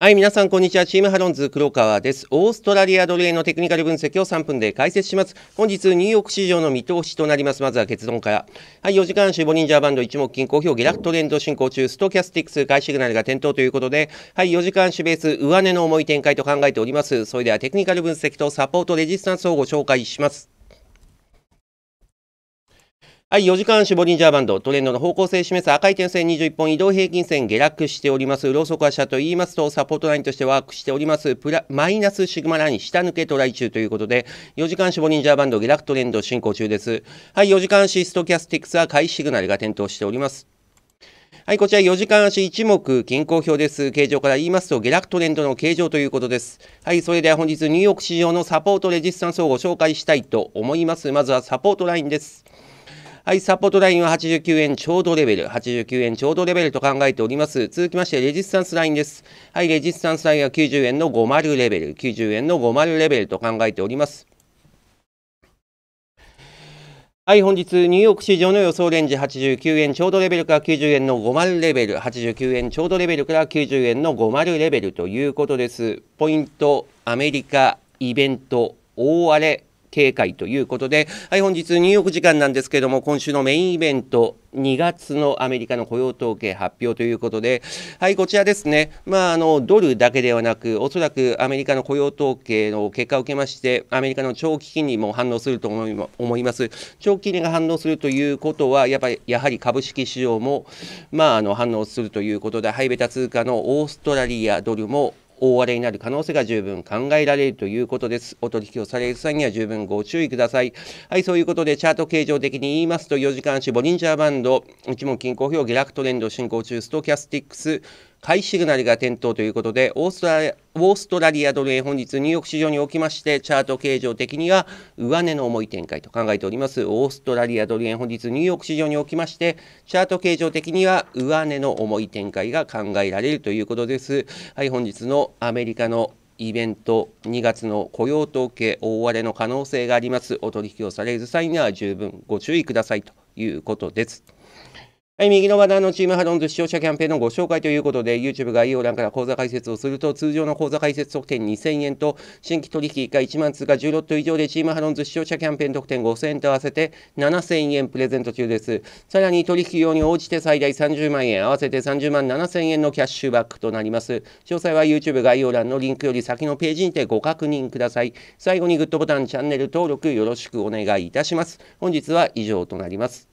はい、皆さん、こんにちは。チームハロンズ、黒川です。オーストラリアドル円のテクニカル分析を3分で解説します。本日、ニューヨーク市場の見通しとなります。まずは結論から。はい、4時間足、ボリンジャーバンド、一目均衡表、下落トレンド進行中、ストキャスティックス、買いシグナルが点灯ということで、はい、4時間足ベース、上値の重い展開と考えております。それでは、テクニカル分析とサポートレジスタンスをご紹介します。はい、4時間絞りンジャーバンド、トレンドの方向性示す赤い点線21本移動平均線下落しております。ローソク足と言いますと、サポートラインとしてワークしております。プラ、マイナスシグマライン下抜けトライ中ということで、4時間絞りンジャーバンド下落トレンド進行中です。はい、4時間足ストキャスティックスは買いシグナルが点灯しております。はい、こちら4時間足一目均衡表です。形状から言いますと、下落トレンドの形状ということです。はい、それでは本日ニューヨーク市場のサポートレジスタンスをご紹介したいと思います。まずはサポートラインです。はい、サポートラインは89円ちょうどレベル、89円ちょうどレベルと考えております。続きまして、レジスタンスラインです。はい、レジスタンスラインは90円の50レベル、90円の50レベルと考えております。はい、本日、ニューヨーク市場の予想レンジ89円ちょうどレベルから90円の50レベル、89円ちょうどレベルから90円の50レベルということです。ポイント、アメリカ、イベント、大荒れ、警戒ということで、はい、本日ニューヨーク時間なんですけれども、今週のメインイベント、2月のアメリカの雇用統計発表ということで、はい、こちらですね、まあ、あのドルだけではなく、おそらくアメリカの雇用統計の結果を受けまして、アメリカの長期金利も反応すると思います。長期金利が反応するということは、やっぱりやはり株式市場も、まあ、あの反応するということで、ハイベタ通貨のオーストラリアドルも大荒れになる可能性が十分考えられるということです。お取引をされる際には十分ご注意ください。はい、そういうことで、チャート形状的に言いますと、4時間足ボリンジャーバンド、一目均衡表、下落トレンド進行中、ストキャスティックス、買いシグナルが点灯ということでオーストラリアオーストラリアドル円本日ニューヨーク市場におきましてチャート形状的には上値の重い展開と考えておりますオーストラリアドル円本日ニューヨーク市場におきましてチャート形状的には上値の重い展開が考えられるということですはい本日のアメリカのイベント2月の雇用統計大荒れの可能性がありますお取引をされる際には十分ご注意くださいということですはい、右のバナーのチームハロンズ視聴者キャンペーンのご紹介ということで、YouTube 概要欄から口座開設をすると、通常の口座開設特典2000円と、新規取引が1万通貨10ロット以上でチームハロンズ視聴者キャンペーン特典5000円と合わせて7000円プレゼント中です。さらに取引用に応じて最大30万円、合わせて30万7000円のキャッシュバックとなります。詳細は YouTube 概要欄のリンクより先のページにてご確認ください。最後にグッドボタン、チャンネル登録よろしくお願いいたします。本日は以上となります。